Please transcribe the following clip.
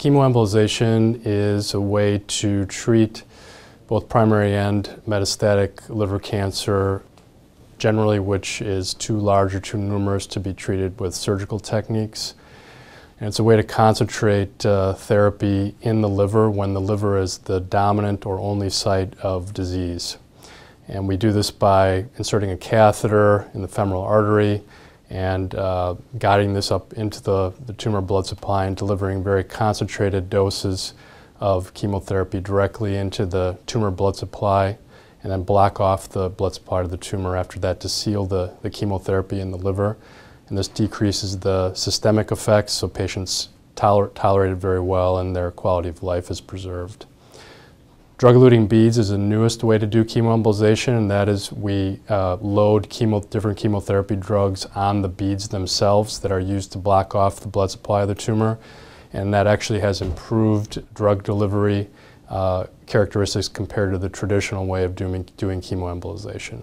Chemoembolization is a way to treat both primary and metastatic liver cancer, generally which is too large or too numerous to be treated with surgical techniques. And it's a way to concentrate uh, therapy in the liver when the liver is the dominant or only site of disease. And we do this by inserting a catheter in the femoral artery and uh, guiding this up into the, the tumor blood supply and delivering very concentrated doses of chemotherapy directly into the tumor blood supply and then block off the blood supply of the tumor after that to seal the, the chemotherapy in the liver. And this decreases the systemic effects so patients toler tolerate it very well and their quality of life is preserved. Drug-eluting beads is the newest way to do chemoembolization, and that is we uh, load chemo, different chemotherapy drugs on the beads themselves that are used to block off the blood supply of the tumor, and that actually has improved drug delivery uh, characteristics compared to the traditional way of doing, doing chemoembolization.